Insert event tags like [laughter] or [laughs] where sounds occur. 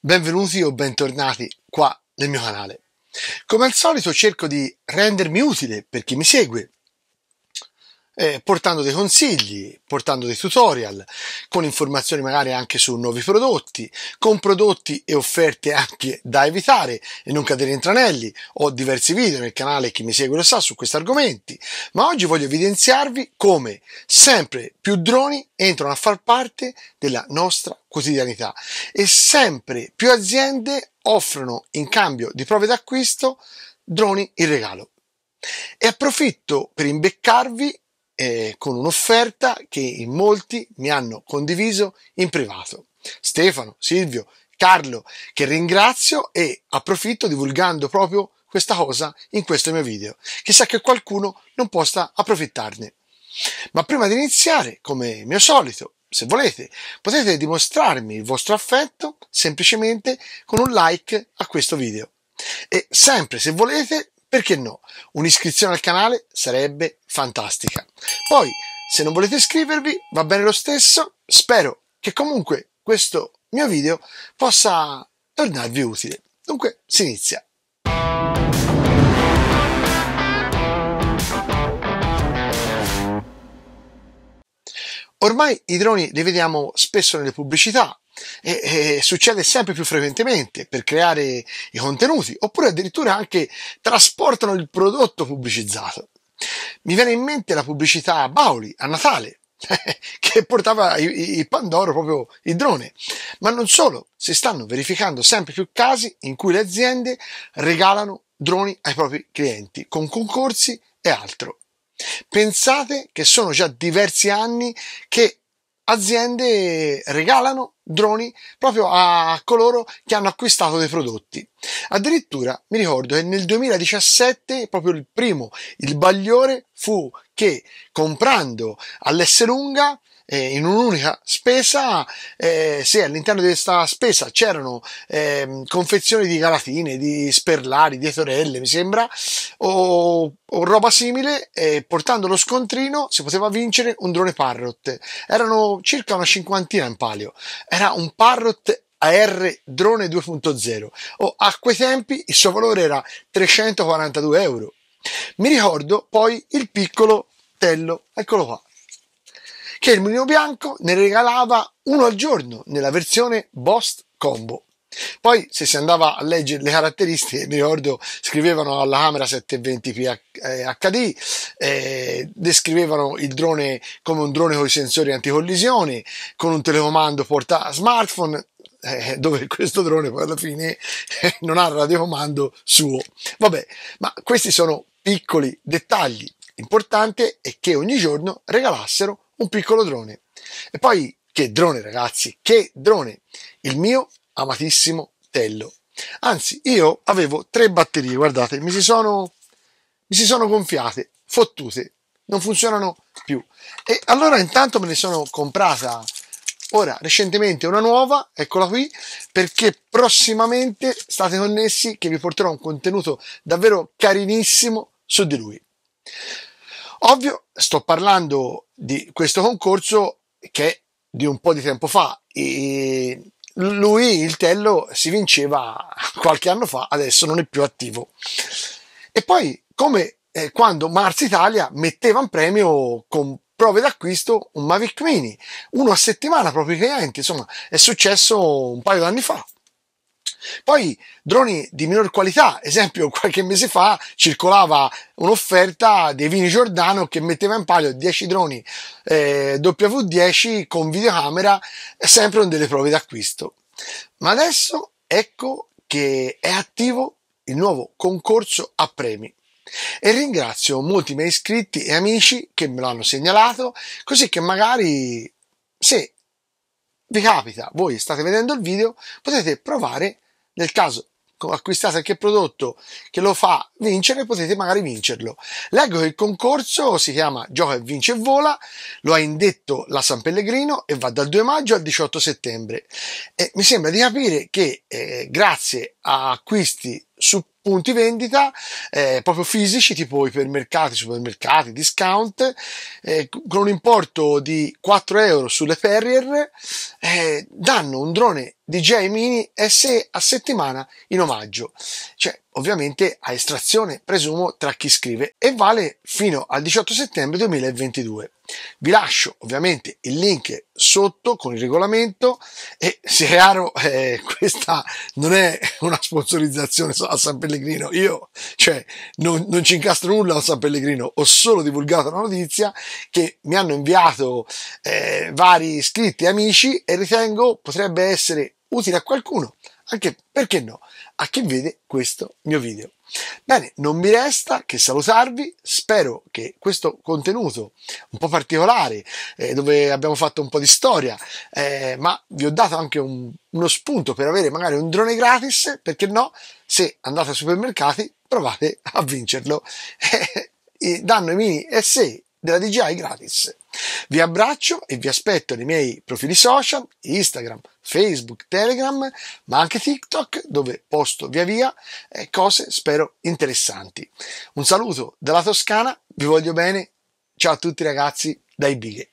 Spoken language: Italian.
Benvenuti o bentornati qua nel mio canale. Come al solito cerco di rendermi utile per chi mi segue eh, portando dei consigli, portando dei tutorial, con informazioni magari anche su nuovi prodotti, con prodotti e offerte anche da evitare e non cadere in tranelli. Ho diversi video nel canale che mi segue lo sa su questi argomenti, ma oggi voglio evidenziarvi come sempre più droni entrano a far parte della nostra quotidianità e sempre più aziende offrono in cambio di prove d'acquisto droni in regalo. E approfitto per imbeccarvi eh, con un'offerta che in molti mi hanno condiviso in privato. Stefano, Silvio, Carlo, che ringrazio e approfitto divulgando proprio questa cosa in questo mio video. Chissà che qualcuno non possa approfittarne. Ma prima di iniziare, come mio solito, se volete, potete dimostrarmi il vostro affetto semplicemente con un like a questo video. E sempre se volete perché no? Un'iscrizione al canale sarebbe fantastica. Poi, se non volete iscrivervi, va bene lo stesso. Spero che comunque questo mio video possa tornarvi utile. Dunque, si inizia. Ormai i droni li vediamo spesso nelle pubblicità, e, e succede sempre più frequentemente per creare i contenuti, oppure addirittura anche trasportano il prodotto pubblicizzato. Mi viene in mente la pubblicità a Bauli a Natale, [laughs] che portava il Pandoro, proprio il drone. Ma non solo, si stanno verificando sempre più casi in cui le aziende regalano droni ai propri clienti con concorsi e altro. Pensate che sono già diversi anni che aziende regalano droni proprio a coloro che hanno acquistato dei prodotti. Addirittura mi ricordo che nel 2017, proprio il primo, il bagliore fu che comprando all'Esselunga eh, in un'unica spesa, eh, se all'interno di questa spesa c'erano eh, confezioni di galatine, di sperlari, di etorelle, mi sembra, o, o roba simile, portando lo scontrino si poteva vincere un drone Parrot. Erano circa una cinquantina in palio. Era un Parrot AR Drone 2.0. Oh, a quei tempi il suo valore era 342 euro. Mi ricordo poi il piccolo Tello, eccolo qua che il mulino bianco ne regalava uno al giorno nella versione Bost Combo. Poi, se si andava a leggere le caratteristiche, mi ricordo, scrivevano alla camera 720p HD, eh, eh, descrivevano il drone come un drone con i sensori anticollisione, con un telecomando porta smartphone, eh, dove questo drone poi alla fine eh, non ha il radiocomando suo. Vabbè, ma questi sono piccoli dettagli. L'importante è che ogni giorno regalassero un piccolo drone. E poi che drone ragazzi, che drone! Il mio amatissimo Tello. Anzi, io avevo tre batterie, guardate, mi si sono, mi si sono gonfiate, fottute, non funzionano più. E allora intanto me ne sono comprata ora recentemente una nuova, eccola qui, perché prossimamente state connessi che vi porterò un contenuto davvero carinissimo su di lui. Ovvio, sto parlando di questo concorso che è di un po' di tempo fa e lui il Tello si vinceva [laughs] qualche anno fa, adesso non è più attivo. E poi come eh, quando Mars Italia metteva in premio con prove d'acquisto un Mavic Mini, uno a settimana proprio ai clienti, insomma è successo un paio d'anni fa. Poi droni di minor qualità, esempio [laughs] qualche mese fa circolava un'offerta dei vini Giordano che metteva in palio 10 droni eh, W10 con videocamera, sempre con delle prove d'acquisto. Ma adesso ecco che è attivo il nuovo concorso a premi e ringrazio molti miei iscritti e amici che me l'hanno segnalato, così che magari se vi capita, voi state vedendo il video, potete provare a nel caso acquistate anche il prodotto che lo fa vincere, potete magari vincerlo. Leggo che il concorso si chiama Gioca e vince e vola, lo ha indetto la San Pellegrino e va dal 2 maggio al 18 settembre. E mi sembra di capire che eh, grazie a acquisti su punti vendita eh, proprio fisici tipo ipermercati, supermercati, discount eh, con un importo di 4 euro sulle Perrier eh, danno un drone DJI Mini SE a settimana in omaggio cioè ovviamente a estrazione presumo tra chi scrive e vale fino al 18 settembre 2022 vi lascio ovviamente il link sotto con il regolamento e se è raro eh, questa non è una sponsorizzazione a San Pellegrino, io cioè non, non ci incastro nulla a San Pellegrino, ho solo divulgato la notizia che mi hanno inviato eh, vari iscritti e amici e ritengo potrebbe essere utile a qualcuno anche perché no, a chi vede questo mio video. Bene, non mi resta che salutarvi, spero che questo contenuto un po' particolare, eh, dove abbiamo fatto un po' di storia, eh, ma vi ho dato anche un, uno spunto per avere magari un drone gratis, perché no, se andate ai supermercati provate a vincerlo. [laughs] Eh, danno i mini SE della DJI gratis. Vi abbraccio e vi aspetto nei miei profili social, Instagram, Facebook, Telegram, ma anche TikTok, dove posto via via eh, cose spero interessanti. Un saluto dalla Toscana, vi voglio bene, ciao a tutti ragazzi, dai Bighe.